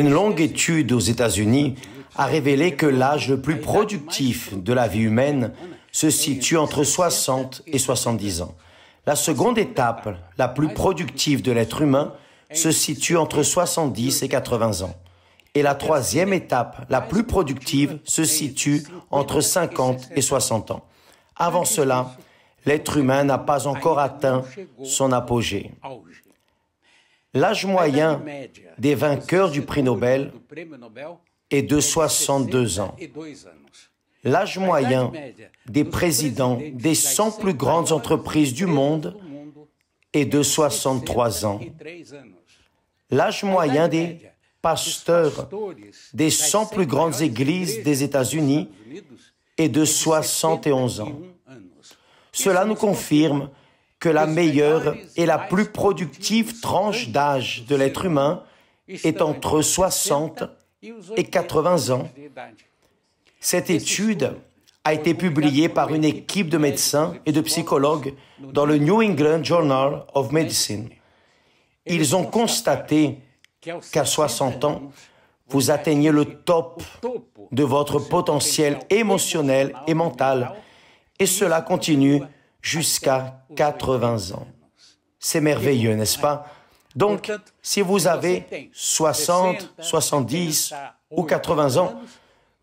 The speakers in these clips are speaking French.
Une longue étude aux États-Unis a révélé que l'âge le plus productif de la vie humaine se situe entre 60 et 70 ans. La seconde étape, la plus productive de l'être humain, se situe entre 70 et 80 ans. Et la troisième étape, la plus productive, se situe entre 50 et 60 ans. Avant cela, l'être humain n'a pas encore atteint son apogée. L'âge moyen des vainqueurs du prix Nobel est de 62 ans. L'âge moyen des présidents des 100 plus grandes entreprises du monde est de 63 ans. L'âge moyen des pasteurs des 100 plus grandes églises des États-Unis est de 71 ans. Cela nous confirme que la meilleure et la plus productive tranche d'âge de l'être humain est entre 60 et 80 ans. Cette étude a été publiée par une équipe de médecins et de psychologues dans le New England Journal of Medicine. Ils ont constaté qu'à 60 ans, vous atteignez le top de votre potentiel émotionnel et mental, et cela continue jusqu'à 80 ans. C'est merveilleux, n'est-ce pas Donc, si vous avez 60, 70 ou 80 ans,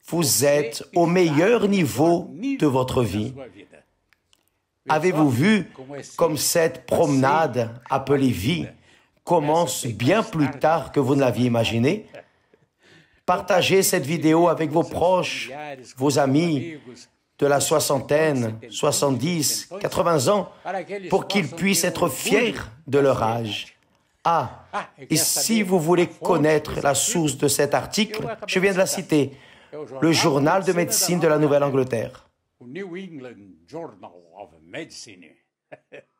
vous êtes au meilleur niveau de votre vie. Avez-vous vu comme cette promenade appelée vie commence bien plus tard que vous ne l'aviez imaginé Partagez cette vidéo avec vos proches, vos amis, de la soixantaine, 70, 80 ans, pour qu'ils puissent être fiers de leur âge. Ah, et si vous voulez connaître la source de cet article, je viens de la citer, le journal de médecine de la Nouvelle-Angleterre.